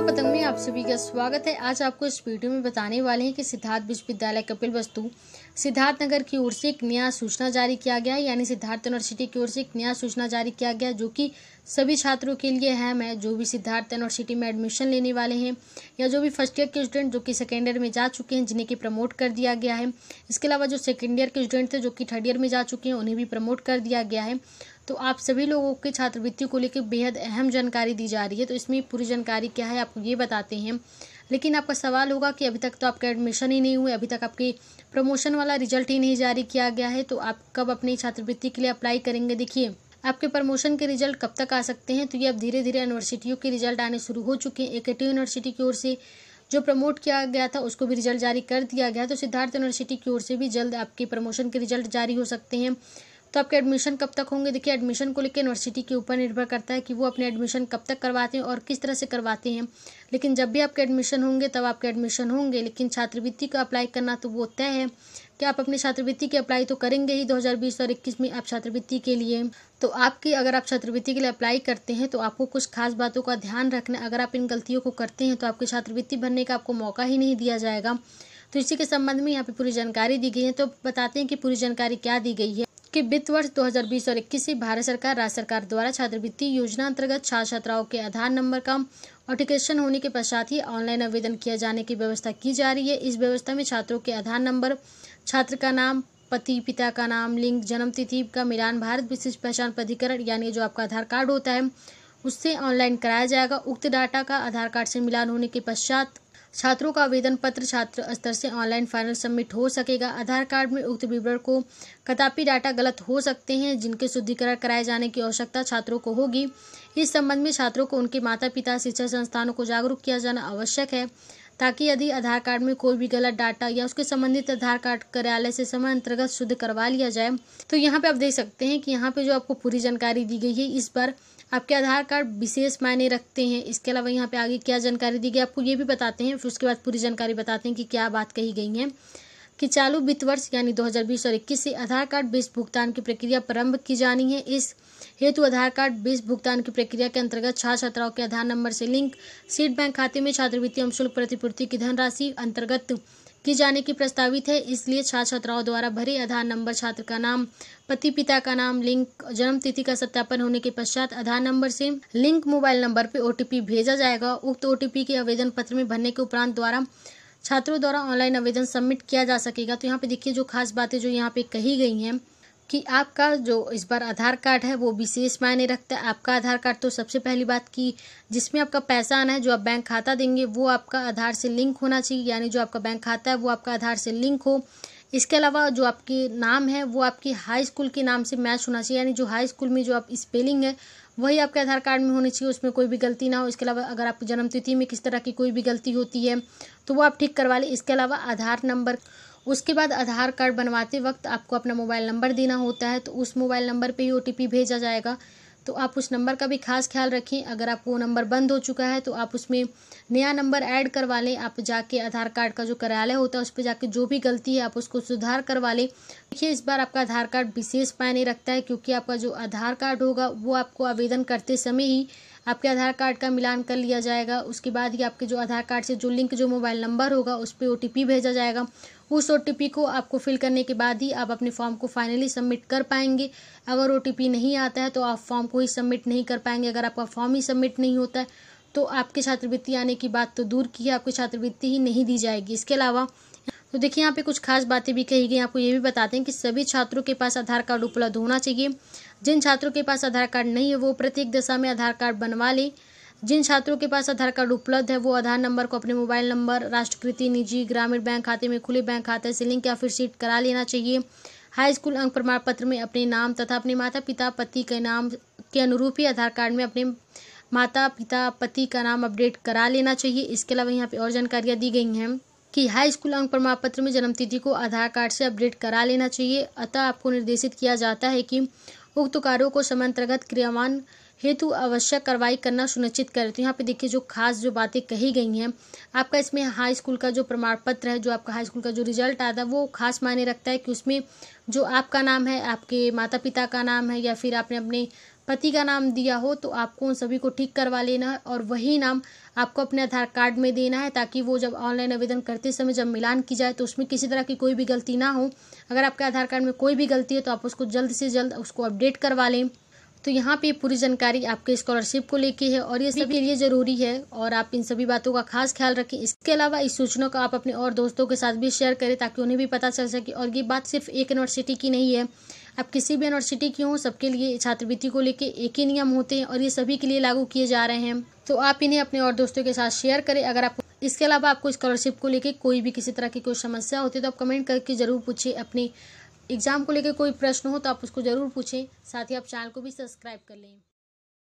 कला पतंग में आप सभी का स्वागत है आज आपको इस वीडियो में बताने वाले हैं कि सिद्धार्थ विश्वविद्यालय कपिल वस्तु सिद्धार्थनगर की ओर से एक नया सूचना जारी किया गया यानी सिद्धार्थ यूनिवर्सिटी की ओर से एक नया सूचना जारी किया गया जो कि सभी छात्रों के लिए अहम है जो भी सिद्धार्थ यूनिवर्सिटी में एडमिशन लेने वाले हैं या जो भी फर्स्ट ईयर के स्टूडेंट जो कि सेकेंड ईयर में जा चुके हैं जिन्हें कि प्रमोट कर दिया गया है इसके अलावा जो सेकेंड ईयर के स्टूडेंट थे जो कि थर्ड ईयर में जा चुके हैं उन्हें भी प्रमोट कर दिया गया है तो आप सभी लोगों के छात्रवृत्ति को लेकर बेहद अहम जानकारी दी जा रही है तो इसमें पूरी जानकारी क्या है आपको ये बताते हैं लेकिन आपका सवाल होगा कि अभी तक तो आपके एडमिशन ही नहीं हुए अभी तक आपकी प्रमोशन वाला रिजल्ट ही नहीं जारी किया गया है तो आप कब अपनी छात्रवृत्ति के लिए अप्लाई करेंगे देखिए आपके प्रमोशन के रिजल्ट कब तक आ सकते हैं तो ये अब धीरे धीरे यूनिवर्सिटियों के रिजल्ट आने शुरू हो चुके हैं एक यूनिवर्सिटी की ओर से जो प्रमोट किया गया था उसको भी रिजल्ट जारी कर दिया गया तो सिद्धार्थ यूनिवर्सिटी की ओर से भी जल्द आपके प्रमोशन के रिजल्ट जारी हो सकते हैं तो आपके एडमिशन कब तक होंगे देखिए एडमिशन को लेकर यूनिवर्सिटी के ऊपर निर्भर करता है कि वो अपने एडमिशन कब तक करवाते हैं और किस तरह से करवाते हैं लेकिन जब भी आपके एडमिशन होंगे तब आपके एडमिशन होंगे लेकिन छात्रवृत्ति का अप्लाई करना तो वो तय है कि आप अपने छात्रवृत्ति की अप्लाई तो करेंगे ही 2020 और 21 में आप छात्रवृत्ति के लिए तो आपकी अगर आप छात्रवृत्ति के लिए अप्लाई करते हैं तो आपको कुछ खास बातों का ध्यान रखना अगर आप इन गलतियों को करते हैं तो आपकी छात्रवृत्ति भरने का आपको मौका ही नहीं दिया जाएगा तो इसी के संबंध में यहाँ पे पूरी जानकारी दी गई है तो बताते हैं कि पूरी जानकारी क्या दी गई है कि वित्त वर्ष 2020 और 21 से भारत सरकार राज्य सरकार द्वारा छात्रवृत्ति योजना अंतर्गत छात्र छात्राओं के आधार नंबर का ऑटिकेशन होने के पश्चात ही ऑनलाइन आवेदन किया जाने की व्यवस्था की जा रही है इस व्यवस्था में छात्रों के आधार नंबर छात्र का नाम पति पिता का नाम लिंग जन्म तिथि का मिलान भारत विशिष्ट पहचान प्राधिकरण यानी जो आपका आधार कार्ड होता है उससे ऑनलाइन कराया जाएगा उक्त डाटा का आधार कार्ड से मिलान होने के पश्चात छात्रों का आवेदन पत्र छात्र स्तर से ऑनलाइन फाइनल सबमिट हो सकेगा आधार कार्ड में उक्त विवरण को कदापि डाटा गलत हो सकते हैं जिनके शुद्धिकरण कराए जाने की आवश्यकता छात्रों को होगी इस संबंध में छात्रों को उनके माता पिता शिक्षा संस्थानों को जागरूक किया जाना आवश्यक है ताकि यदि आधार कार्ड में कोई भी गलत डाटा या उसके संबंधित आधार कार्ड कार्यालय से समय अंतर्गत शुद्ध करवा लिया जाए तो यहाँ पे आप देख सकते हैं कि यहाँ पे जो आपको पूरी जानकारी दी गई है इस पर आपके आधार कार्ड विशेष मायने रखते हैं इसके अलावा यहाँ पे आगे क्या जानकारी दी गई आपको ये भी बताते हैं फिर उसके बाद पूरी जानकारी बताते हैं कि क्या बात कही गई है कि चालू वित्त वर्ष यानी 2020 और 21 से आधार कार्ड बीस भुगतान की प्रक्रिया प्रारंभ की जानी है इस हेतु आधार कार्ड बीस भुगतान की प्रक्रिया के अंतर्गत छात्र छात्राओं के आधार नंबर से लिंक सीट बैंक खाते में छात्रवृत्ति एवं शुल्क प्रतिपूर्ति की धनराशि अंतर्गत की जाने की प्रस्तावित है इसलिए छात्र छात्राओं द्वारा भरे आधार नंबर छात्र का नाम पति पिता का नाम लिंक जन्म तिथि का सत्यापन होने के पश्चात आधार नंबर से लिंक मोबाइल नंबर पर ओटीपी भेजा जाएगा उक्त ओटीपी के आवेदन पत्र में भरने के उपरांत द्वारा छात्रों द्वारा ऑनलाइन आवेदन सबमिट किया जा सकेगा तो यहाँ पे देखिए जो खास बातें जो यहाँ पे कही गई हैं कि आपका जो इस बार आधार कार्ड है वो विशेष मायने रखता है आपका आधार कार्ड तो सबसे पहली बात की जिसमें आपका पैसा आना है जो आप बैंक खाता देंगे वो आपका आधार से लिंक होना चाहिए यानी जो आपका बैंक खाता है वो आपका आधार से लिंक हो इसके अलावा जो आपके नाम है वो आपकी हाई स्कूल के नाम से मैच होना चाहिए यानी जो हाई स्कूल में जो आप स्पेलिंग है वही आपके आधार कार्ड में होनी चाहिए उसमें कोई भी गलती ना हो इसके अलावा अगर आपकी जन्म तिथि में किस तरह की कोई भी गलती होती है तो वो आप ठीक करवा लें इसके अलावा आधार नंबर उसके बाद आधार कार्ड बनवाते वक्त आपको अपना मोबाइल नंबर देना होता है तो उस मोबाइल नंबर पे ही ओ भेजा जाएगा तो आप उस नंबर का भी खास ख्याल रखें अगर आप वो नंबर बंद हो चुका है तो आप उसमें नया नंबर ऐड करवा लें आप जाके आधार कार्ड का जो कार्यालय होता है उस पर जाके जो भी गलती है आप उसको सुधार करवा लें देखिए इस बार आपका आधार कार्ड विशेष नहीं रखता है क्योंकि आपका जो आधार कार्ड होगा वो आपको आवेदन करते समय ही आपके आधार कार्ड का मिलान कर लिया जाएगा उसके बाद ही आपके जो आधार कार्ड से जो लिंक जो मोबाइल नंबर होगा उस पर ओ भेजा जाएगा उस ओ को आपको फिल करने के बाद ही आप अपने फॉर्म को फाइनली सबमिट कर पाएंगे अगर ओ नहीं आता है तो आप फॉर्म को ही सबमिट नहीं कर पाएंगे अगर आपका फॉर्म ही सबमिट नहीं होता है तो आपके छात्रवृत्ति आने की बात तो दूर की है आपकी छात्रवृत्ति ही नहीं दी जाएगी इसके अलावा तो देखिए यहाँ पे कुछ खास बातें भी कही गई आपको ये भी बताते हैं कि सभी छात्रों के पास आधार कार्ड उपलब्ध होना चाहिए जिन छात्रों के पास आधार कार्ड नहीं है वो प्रत्येक दशा में आधार कार्ड बनवा लें जिन छात्रों के पास आधार कार्ड उपलब्ध है वो आधार नंबर को अपने मोबाइल नंबर राष्ट्रकृति निजी ग्रामीण बैंक खाते में खुले बैंक खाते से लिंक या फिर सीट करा लेना चाहिए हाई स्कूल अंक प्रमाण पत्र में अपने नाम तथा अपने माता पिता पति के नाम के अनुरूप ही आधार कार्ड में अपने माता पिता पति का नाम अपडेट करा लेना चाहिए इसके अलावा यहाँ पे और जानकारियाँ दी गई हैं कि हाई स्कूल अंक प्रमाण पत्र में जन्मतिथि को आधार कार्ड से अपडेट करा लेना चाहिए अतः आपको निर्देशित किया जाता है कि उक्त कार्यों को अंतर्गत क्रियावान हेतु आवश्यक कार्रवाई करना सुनिश्चित करें तो यहाँ पे देखिए जो खास जो बातें कही गई हैं आपका इसमें हाई स्कूल का जो प्रमाण पत्र है जो आपका हाई स्कूल का जो रिजल्ट आता है वो खास मायने रखता है कि उसमें जो आपका नाम है आपके माता पिता का नाम है या फिर आपने अपने पति का नाम दिया हो तो आपको उन सभी को ठीक करवा लेना है और वही नाम आपको अपने आधार कार्ड में देना है ताकि वो जब ऑनलाइन आवेदन करते समय जब मिलान की जाए तो उसमें किसी तरह की कोई भी गलती ना हो अगर आपके आधार कार्ड में कोई भी गलती है तो आप उसको जल्द से जल्द उसको अपडेट करवा लें तो यहाँ पे पूरी जानकारी आपके स्कॉलरशिप को लेके है और ये सभी के लिए जरूरी है और आप इन सभी बातों का खास ख्याल रखें इसके अलावा इस सूचना को आप अपने और दोस्तों के साथ भी शेयर करें ताकि उन्हें भी पता चल सके और ये बात सिर्फ एक यूनिवर्सिटी की नहीं है अब किसी भी यूनिवर्सिटी की हो सबके लिए छात्रवृत्ति को लेके एक ही नियम होते हैं और ये सभी के लिए लागू किए जा रहे हैं तो आप इन्हें अपने और दोस्तों के साथ शेयर करें अगर आपको इसके अलावा आपको स्कॉलरशिप को लेके कोई भी किसी तरह की कोई समस्या होती है तो आप कमेंट करके जरूर पूछें अपने एग्जाम को लेकर कोई प्रश्न हो तो आप उसको जरूर पूछें साथ ही आप चैनल को भी सब्सक्राइब कर लें